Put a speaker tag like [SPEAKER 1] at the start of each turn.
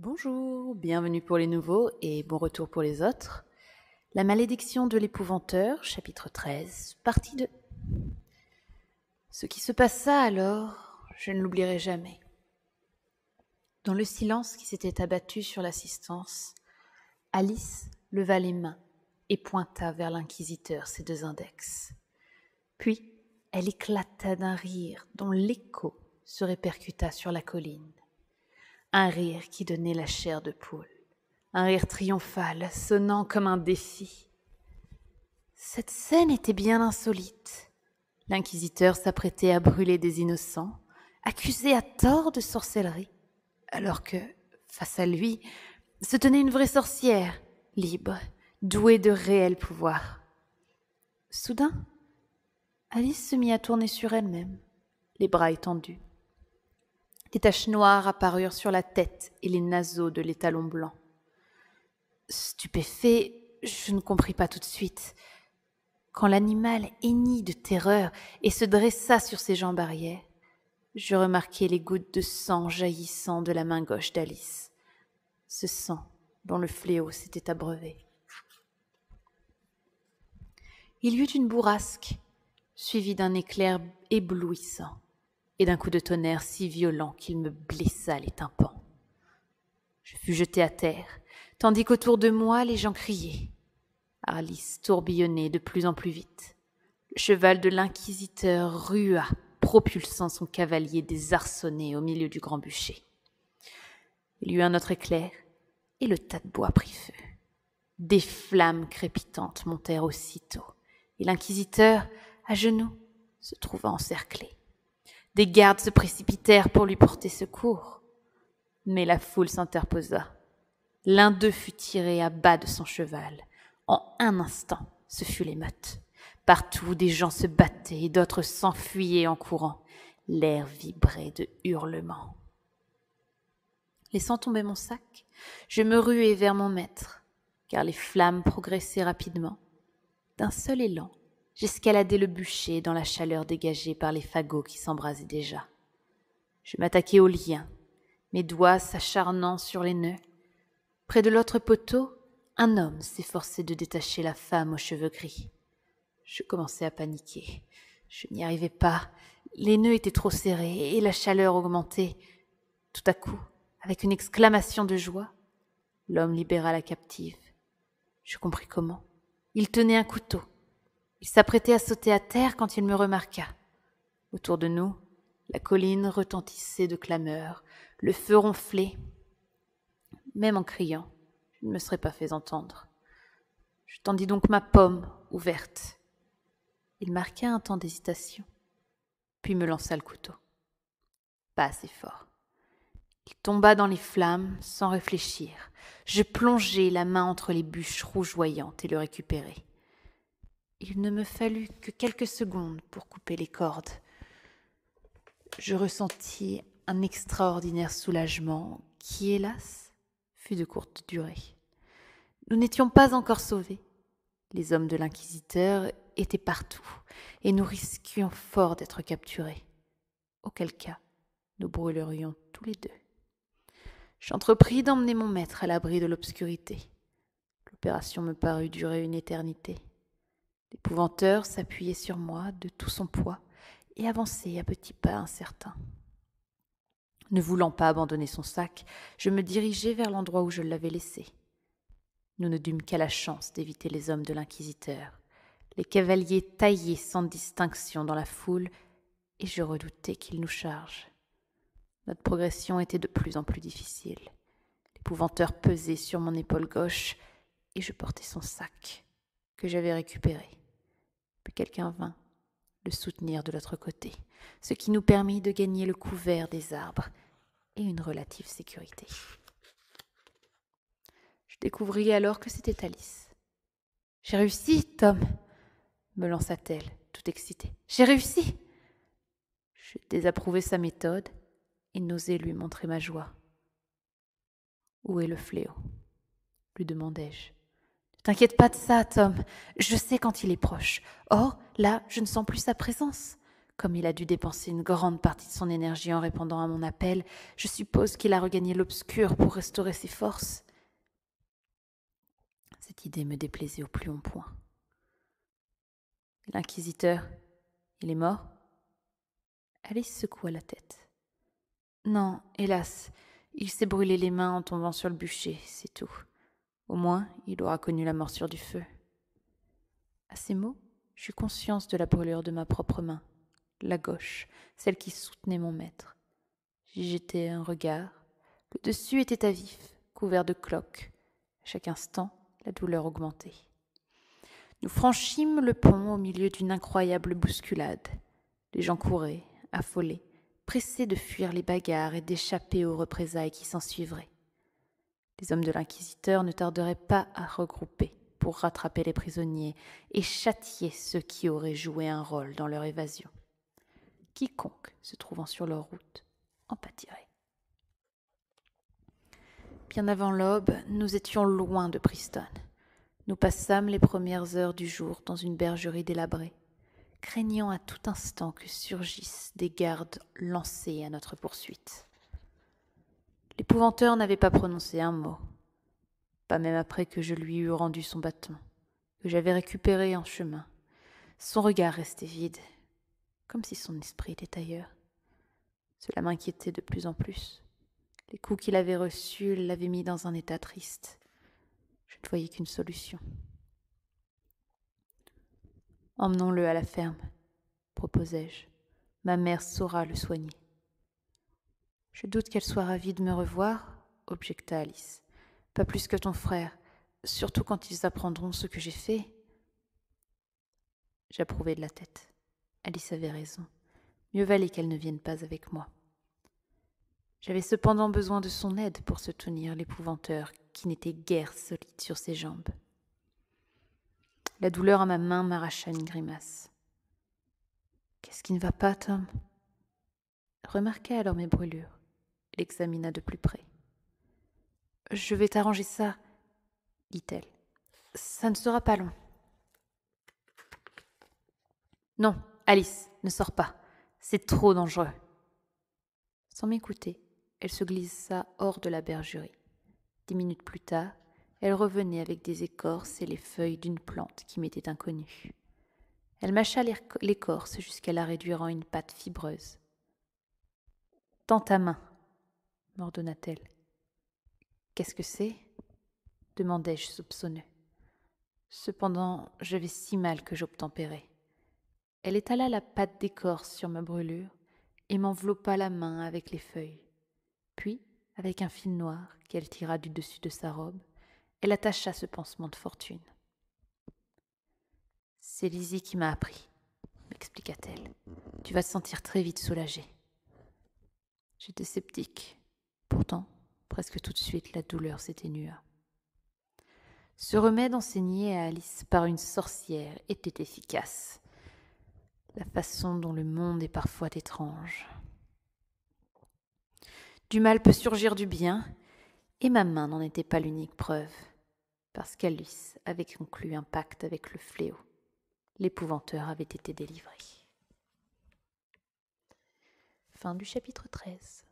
[SPEAKER 1] Bonjour, bienvenue pour les nouveaux et bon retour pour les autres. La malédiction de l'épouvanteur, chapitre 13, partie 2. Ce qui se passa alors, je ne l'oublierai jamais. Dans le silence qui s'était abattu sur l'assistance, Alice leva les mains et pointa vers l'inquisiteur ses deux index. Puis, elle éclata d'un rire dont l'écho se répercuta sur la colline un rire qui donnait la chair de poule, un rire triomphal, sonnant comme un défi. Cette scène était bien insolite. L'inquisiteur s'apprêtait à brûler des innocents, accusés à tort de sorcellerie, alors que, face à lui, se tenait une vraie sorcière, libre, douée de réels pouvoirs. Soudain, Alice se mit à tourner sur elle-même, les bras étendus. Des taches noires apparurent sur la tête et les naseaux de l'étalon blanc. Stupéfait, je ne compris pas tout de suite. Quand l'animal hennit de terreur et se dressa sur ses jambes arrières. je remarquai les gouttes de sang jaillissant de la main gauche d'Alice, ce sang dont le fléau s'était abreuvé. Il y eut une bourrasque, suivie d'un éclair éblouissant et d'un coup de tonnerre si violent qu'il me blessa les tympans. Je fus jeté à terre, tandis qu'autour de moi les gens criaient. Arlis tourbillonnait de plus en plus vite. Le cheval de l'inquisiteur rua, propulsant son cavalier désarçonné au milieu du grand bûcher. Il y eut un autre éclair, et le tas de bois prit feu. Des flammes crépitantes montèrent aussitôt, et l'inquisiteur, à genoux, se trouva encerclé. Des gardes se précipitèrent pour lui porter secours. Mais la foule s'interposa. L'un d'eux fut tiré à bas de son cheval. En un instant, ce fut l'émeute. Partout, des gens se battaient et d'autres s'enfuyaient en courant. L'air vibrait de hurlements. Laissant tomber mon sac, je me ruai vers mon maître, car les flammes progressaient rapidement. D'un seul élan, J'escaladais le bûcher dans la chaleur dégagée par les fagots qui s'embrasaient déjà. Je m'attaquais aux liens, mes doigts s'acharnant sur les nœuds. Près de l'autre poteau, un homme s'efforçait de détacher la femme aux cheveux gris. Je commençais à paniquer. Je n'y arrivais pas. Les nœuds étaient trop serrés et la chaleur augmentait. Tout à coup, avec une exclamation de joie, l'homme libéra la captive. Je compris comment. Il tenait un couteau. Il s'apprêtait à sauter à terre quand il me remarqua. Autour de nous, la colline retentissait de clameurs, le feu ronflait. Même en criant, je ne me serais pas fait entendre. Je tendis donc ma pomme ouverte. Il marqua un temps d'hésitation, puis me lança le couteau. Pas assez fort. Il tomba dans les flammes sans réfléchir. Je plongeai la main entre les bûches rougeoyantes et le récupérai. Il ne me fallut que quelques secondes pour couper les cordes. Je ressentis un extraordinaire soulagement qui, hélas, fut de courte durée. Nous n'étions pas encore sauvés. Les hommes de l'inquisiteur étaient partout, et nous risquions fort d'être capturés, auquel cas nous brûlerions tous les deux. J'entrepris d'emmener mon maître à l'abri de l'obscurité. L'opération me parut durer une éternité. L'épouvanteur s'appuyait sur moi de tout son poids et avançait à petits pas incertains. Ne voulant pas abandonner son sac, je me dirigeai vers l'endroit où je l'avais laissé. Nous ne dûmes qu'à la chance d'éviter les hommes de l'inquisiteur. Les cavaliers taillés sans distinction dans la foule, et je redoutais qu'ils nous chargent. Notre progression était de plus en plus difficile. L'épouvanteur pesait sur mon épaule gauche, et je portais son sac, que j'avais récupéré quelqu'un vint, le soutenir de l'autre côté, ce qui nous permit de gagner le couvert des arbres et une relative sécurité. Je découvris alors que c'était Alice. J'ai réussi, Tom me lança-t-elle, tout excitée. J'ai réussi Je désapprouvais sa méthode et n'osais lui montrer ma joie. Où est le fléau lui demandai-je. T'inquiète pas de ça, Tom. Je sais quand il est proche. Or, là, je ne sens plus sa présence. Comme il a dû dépenser une grande partie de son énergie en répondant à mon appel, je suppose qu'il a regagné l'obscur pour restaurer ses forces. Cette idée me déplaisait au plus haut point. L'inquisiteur, il est mort Alice secoua la tête. Non, hélas, il s'est brûlé les mains en tombant sur le bûcher, c'est tout. Au moins, il aura connu la morsure du feu. À ces mots, j'eus conscience de la brûlure de ma propre main, la gauche, celle qui soutenait mon maître. J'y jetai un regard. Le dessus était à vif, couvert de cloques. À chaque instant, la douleur augmentait. Nous franchîmes le pont au milieu d'une incroyable bousculade. Les gens couraient, affolés, pressés de fuir les bagarres et d'échapper aux représailles qui s'ensuivraient. Les hommes de l'inquisiteur ne tarderaient pas à regrouper pour rattraper les prisonniers et châtier ceux qui auraient joué un rôle dans leur évasion. Quiconque se trouvant sur leur route en pâtirait. Bien avant l'aube, nous étions loin de Priston. Nous passâmes les premières heures du jour dans une bergerie délabrée, craignant à tout instant que surgissent des gardes lancés à notre poursuite. L'épouvanteur n'avait pas prononcé un mot, pas même après que je lui eus rendu son bâton, que j'avais récupéré en chemin. Son regard restait vide, comme si son esprit était ailleurs. Cela m'inquiétait de plus en plus. Les coups qu'il avait reçus l'avaient mis dans un état triste. Je ne voyais qu'une solution. Emmenons-le à la ferme, proposai-je. Ma mère saura le soigner. Je doute qu'elle soit ravie de me revoir, objecta Alice. Pas plus que ton frère, surtout quand ils apprendront ce que j'ai fait. J'approuvais de la tête. Alice avait raison. Mieux valait qu'elle ne vienne pas avec moi. J'avais cependant besoin de son aide pour soutenir l'épouvanteur qui n'était guère solide sur ses jambes. La douleur à ma main m'arracha une grimace. Qu'est-ce qui ne va pas, Tom Remarquez alors mes brûlures l'examina de plus près. Je vais t'arranger ça, dit-elle. Ça ne sera pas long. Non, Alice, ne sors pas. C'est trop dangereux. Sans m'écouter, elle se glissa hors de la bergerie. Dix minutes plus tard, elle revenait avec des écorces et les feuilles d'une plante qui m'était inconnue. Elle mâcha l'écorce jusqu'à la réduire en une pâte fibreuse. Tends ta main, m'ordonna-t-elle. Qu'est-ce que c'est demandai-je soupçonneux. Cependant, j'avais si mal que j'obtempérais. Elle étala la pâte d'écorce sur ma brûlure et m'enveloppa la main avec les feuilles. Puis, avec un fil noir qu'elle tira du dessus de sa robe, elle attacha ce pansement de fortune. C'est Lizzie qui m'a appris, m'expliqua-t-elle. Tu vas te sentir très vite soulagée. J'étais sceptique, Pourtant, presque tout de suite, la douleur s'éténua. Ce remède enseigné à Alice par une sorcière était efficace. La façon dont le monde est parfois étrange. Du mal peut surgir du bien, et ma main n'en était pas l'unique preuve, parce qu'Alice avait conclu un pacte avec le fléau. L'épouvanteur avait été délivré. Fin du chapitre 13.